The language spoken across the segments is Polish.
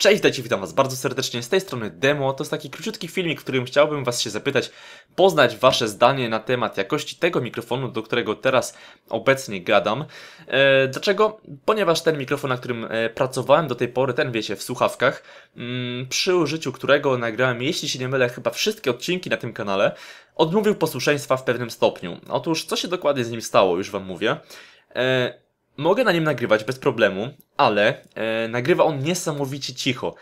Cześć, dajcie, witam Was bardzo serdecznie. Z tej strony Demo. To jest taki króciutki filmik, w którym chciałbym Was się zapytać, poznać Wasze zdanie na temat jakości tego mikrofonu, do którego teraz obecnie gadam. E, dlaczego? Ponieważ ten mikrofon, na którym e, pracowałem do tej pory, ten wiecie, w słuchawkach, mm, przy użyciu którego nagrałem, jeśli się nie mylę, chyba wszystkie odcinki na tym kanale, odmówił posłuszeństwa w pewnym stopniu. Otóż, co się dokładnie z nim stało, już Wam mówię. E, Mogę na nim nagrywać bez problemu, ale e, nagrywa on niesamowicie cicho.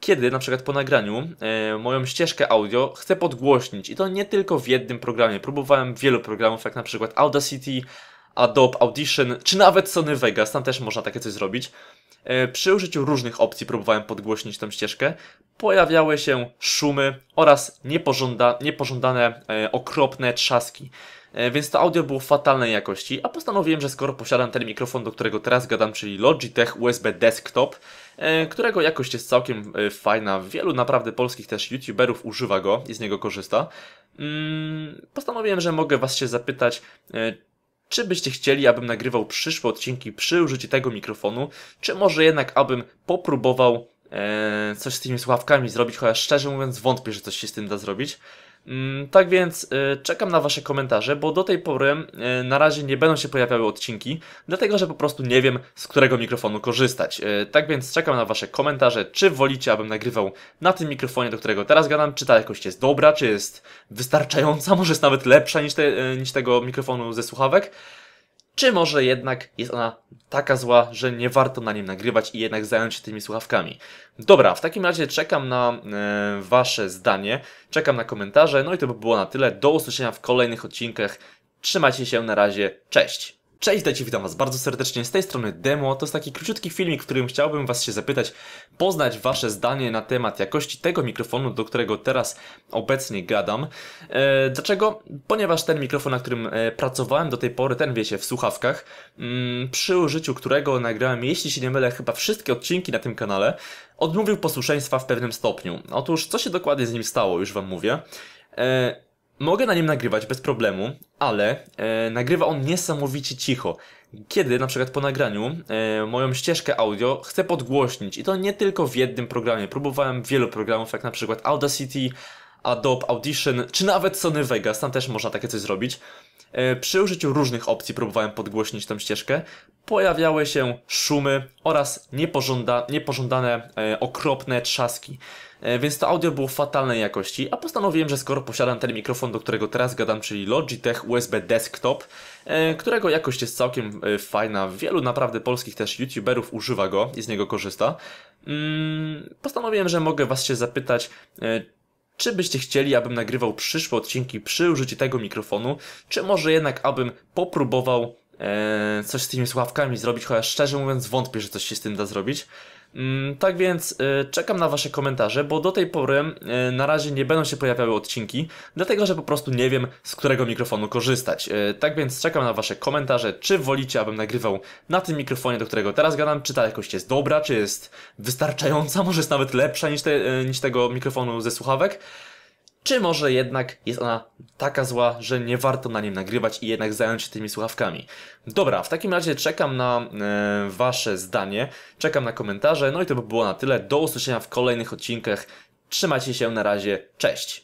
Kiedy na przykład po nagraniu e, moją ścieżkę audio chcę podgłośnić i to nie tylko w jednym programie. Próbowałem wielu programów, jak na przykład Audacity, Adobe Audition, czy nawet Sony Vegas, tam też można takie coś zrobić. E, przy użyciu różnych opcji próbowałem podgłośnić tą ścieżkę. Pojawiały się szumy oraz niepożąda niepożądane, e, okropne trzaski. E, więc to audio było fatalnej jakości, a postanowiłem, że skoro posiadam ten mikrofon, do którego teraz gadam, czyli Logitech USB Desktop, którego jakość jest całkiem fajna, wielu naprawdę polskich też youtuberów używa go i z niego korzysta, mm, postanowiłem, że mogę was się zapytać, czy byście chcieli, abym nagrywał przyszłe odcinki przy użyciu tego mikrofonu, czy może jednak abym popróbował e, coś z tymi słuchawkami zrobić, chociaż szczerze mówiąc wątpię, że coś się z tym da zrobić. Mm, tak więc y, czekam na Wasze komentarze, bo do tej pory y, na razie nie będą się pojawiały odcinki, dlatego że po prostu nie wiem, z którego mikrofonu korzystać. Y, tak więc czekam na Wasze komentarze, czy wolicie, abym nagrywał na tym mikrofonie, do którego teraz gadam, czy ta jakość jest dobra, czy jest wystarczająca, może jest nawet lepsza niż, te, niż tego mikrofonu ze słuchawek. Czy może jednak jest ona taka zła, że nie warto na nim nagrywać i jednak zająć się tymi słuchawkami? Dobra, w takim razie czekam na e, Wasze zdanie, czekam na komentarze. No i to by było na tyle. Do usłyszenia w kolejnych odcinkach. Trzymajcie się, na razie, cześć! Cześć, dajcie, witam was bardzo serdecznie, z tej strony Demo. To jest taki króciutki filmik, w którym chciałbym was się zapytać, poznać wasze zdanie na temat jakości tego mikrofonu, do którego teraz obecnie gadam. E, dlaczego? Ponieważ ten mikrofon, na którym e, pracowałem do tej pory, ten wiecie, w słuchawkach, mm, przy użyciu którego nagrałem, jeśli się nie mylę, chyba wszystkie odcinki na tym kanale, odmówił posłuszeństwa w pewnym stopniu. Otóż, co się dokładnie z nim stało, już wam mówię. E, Mogę na nim nagrywać bez problemu, ale e, nagrywa on niesamowicie cicho. Kiedy na przykład po nagraniu e, moją ścieżkę audio chcę podgłośnić i to nie tylko w jednym programie. Próbowałem wielu programów, jak na przykład Audacity, Adobe Audition, czy nawet Sony Vegas, tam też można takie coś zrobić. E, przy użyciu różnych opcji próbowałem podgłośnić tą ścieżkę. Pojawiały się szumy oraz niepożąda niepożądane, e, okropne trzaski. E, więc to audio było fatalnej jakości, a postanowiłem, że skoro posiadam ten mikrofon, do którego teraz gadam, czyli Logitech USB Desktop, e, którego jakość jest całkiem e, fajna, wielu naprawdę polskich też youtuberów używa go i z niego korzysta, mm, postanowiłem, że mogę was się zapytać, e, czy byście chcieli, abym nagrywał przyszłe odcinki przy użyciu tego mikrofonu, czy może jednak abym popróbował e, coś z tymi słuchawkami zrobić, chociaż szczerze mówiąc wątpię, że coś się z tym da zrobić. Mm, tak więc y, czekam na Wasze komentarze, bo do tej pory y, na razie nie będą się pojawiały odcinki, dlatego że po prostu nie wiem, z którego mikrofonu korzystać. Y, tak więc czekam na Wasze komentarze, czy wolicie, abym nagrywał na tym mikrofonie, do którego teraz gadam, czy ta jakość jest dobra, czy jest wystarczająca, może jest nawet lepsza niż, te, niż tego mikrofonu ze słuchawek. Czy może jednak jest ona taka zła, że nie warto na nim nagrywać i jednak zająć się tymi słuchawkami? Dobra, w takim razie czekam na e, Wasze zdanie, czekam na komentarze. No i to by było na tyle. Do usłyszenia w kolejnych odcinkach. Trzymajcie się na razie. Cześć!